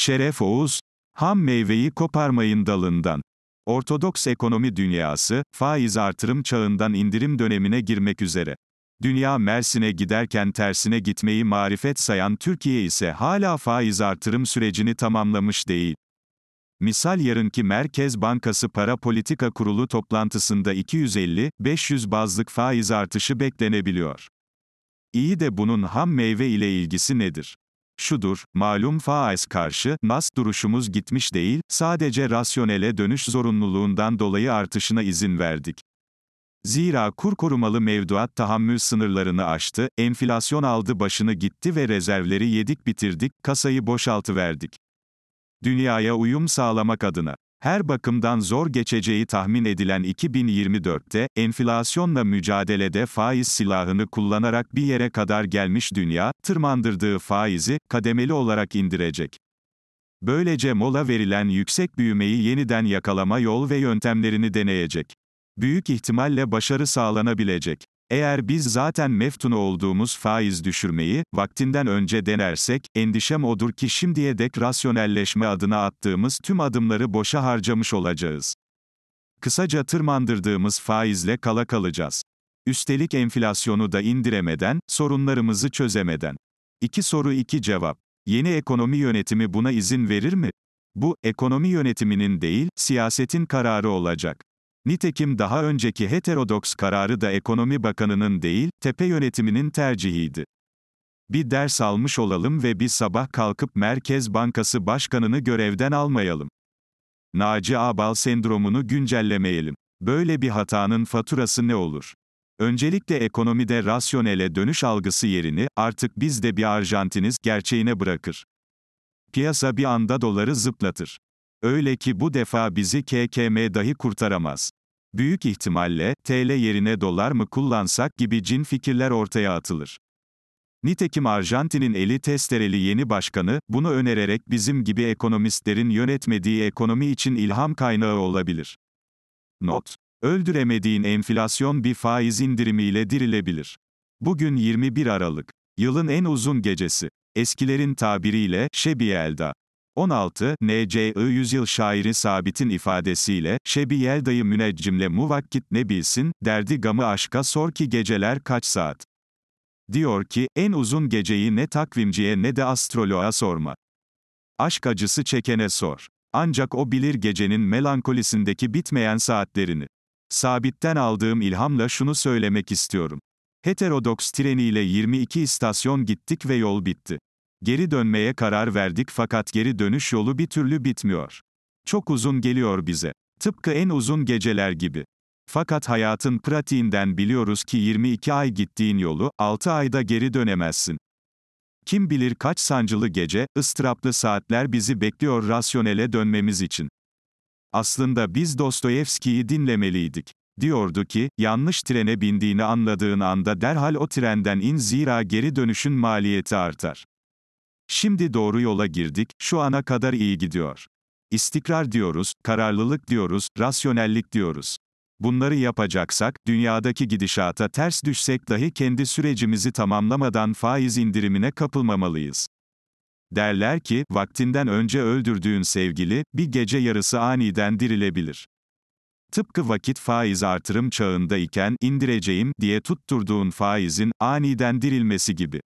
Şeref Oğuz, ham meyveyi koparmayın dalından. Ortodoks ekonomi dünyası, faiz artırım çağından indirim dönemine girmek üzere. Dünya Mersin'e giderken tersine gitmeyi marifet sayan Türkiye ise hala faiz artırım sürecini tamamlamış değil. Misal yarınki Merkez Bankası Para Politika Kurulu toplantısında 250-500 bazlık faiz artışı beklenebiliyor. İyi de bunun ham meyve ile ilgisi nedir? şudur, malum faiz karşı, nas duruşumuz gitmiş değil, sadece rasyonele dönüş zorunluluğundan dolayı artışına izin verdik. Zira kur korumalı mevduat tahammül sınırlarını aştı, enflasyon aldı başını gitti ve rezervleri yedik bitirdik, kasayı boşaltıverdik. Dünyaya uyum sağlamak adına. Her bakımdan zor geçeceği tahmin edilen 2024'te, enflasyonla mücadelede faiz silahını kullanarak bir yere kadar gelmiş dünya, tırmandırdığı faizi, kademeli olarak indirecek. Böylece mola verilen yüksek büyümeyi yeniden yakalama yol ve yöntemlerini deneyecek. Büyük ihtimalle başarı sağlanabilecek. Eğer biz zaten meftun olduğumuz faiz düşürmeyi, vaktinden önce denersek, endişem odur ki şimdiye dek rasyonelleşme adına attığımız tüm adımları boşa harcamış olacağız. Kısaca tırmandırdığımız faizle kala kalacağız. Üstelik enflasyonu da indiremeden, sorunlarımızı çözemeden. İki soru iki cevap. Yeni ekonomi yönetimi buna izin verir mi? Bu, ekonomi yönetiminin değil, siyasetin kararı olacak. Nitekim daha önceki heterodoks kararı da ekonomi bakanının değil, tepe yönetiminin tercihiydi. Bir ders almış olalım ve bir sabah kalkıp Merkez Bankası Başkanını görevden almayalım. Naci Abal sendromunu güncellemeyelim. Böyle bir hatanın faturası ne olur? Öncelikle ekonomide rasyonele dönüş algısı yerini, artık biz de bir Arjantiniz, gerçeğine bırakır. Piyasa bir anda doları zıplatır. Öyle ki bu defa bizi KKM dahi kurtaramaz. Büyük ihtimalle, TL yerine dolar mı kullansak gibi cin fikirler ortaya atılır. Nitekim Arjantin'in eli testereli yeni başkanı, bunu önererek bizim gibi ekonomistlerin yönetmediği ekonomi için ilham kaynağı olabilir. Not. Öldüremediğin enflasyon bir faiz indirimiyle dirilebilir. Bugün 21 Aralık. Yılın en uzun gecesi. Eskilerin tabiriyle, Şebi Elda. 16, N.C.I. yüzyıl şairi Sabit'in ifadesiyle, Şebiyel dayı müneccimle muvakkit ne bilsin, derdi gamı aşka sor ki geceler kaç saat. Diyor ki, en uzun geceyi ne takvimciye ne de astroloğa sorma. Aşk acısı çekene sor. Ancak o bilir gecenin melankolisindeki bitmeyen saatlerini. Sabit'ten aldığım ilhamla şunu söylemek istiyorum. Heterodoks treniyle 22 istasyon gittik ve yol bitti. Geri dönmeye karar verdik fakat geri dönüş yolu bir türlü bitmiyor. Çok uzun geliyor bize. Tıpkı en uzun geceler gibi. Fakat hayatın pratiğinden biliyoruz ki 22 ay gittiğin yolu 6 ayda geri dönemezsin. Kim bilir kaç sancılı gece, ıstıraplı saatler bizi bekliyor rasyonele dönmemiz için. Aslında biz Dostoyevski'yi dinlemeliydik. Diyordu ki, yanlış trene bindiğini anladığın anda derhal o trenden in zira geri dönüşün maliyeti artar. Şimdi doğru yola girdik, şu ana kadar iyi gidiyor. İstikrar diyoruz, kararlılık diyoruz, rasyonellik diyoruz. Bunları yapacaksak, dünyadaki gidişata ters düşsek dahi kendi sürecimizi tamamlamadan faiz indirimine kapılmamalıyız. Derler ki, vaktinden önce öldürdüğün sevgili, bir gece yarısı aniden dirilebilir. Tıpkı vakit faiz artırım çağındayken indireceğim diye tutturduğun faizin, aniden dirilmesi gibi.